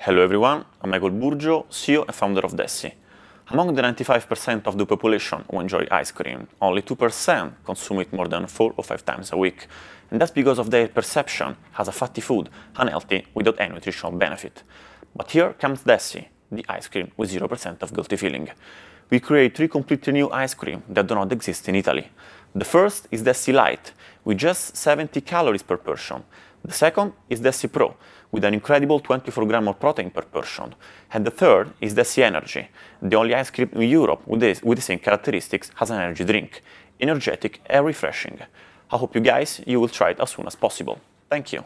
Hello everyone, I'm Michael Burgio, CEO and founder of Desi. Among the 95% of the population who enjoy ice cream, only 2% consume it more than 4 or 5 times a week. And that's because of their perception as a fatty food, unhealthy, without any nutritional benefit. But here comes Desi, the ice cream with 0% of guilty feeling. We create three completely new ice cream that do not exist in Italy. The first is Desi Light, with just 70 calories per person. The second is Desi Pro, with an incredible 24 gram of protein per person. And the third is Desi Energy, the only ice cream in Europe with, this, with the same characteristics as an energy drink. Energetic and refreshing. I hope you guys you will try it as soon as possible. Thank you.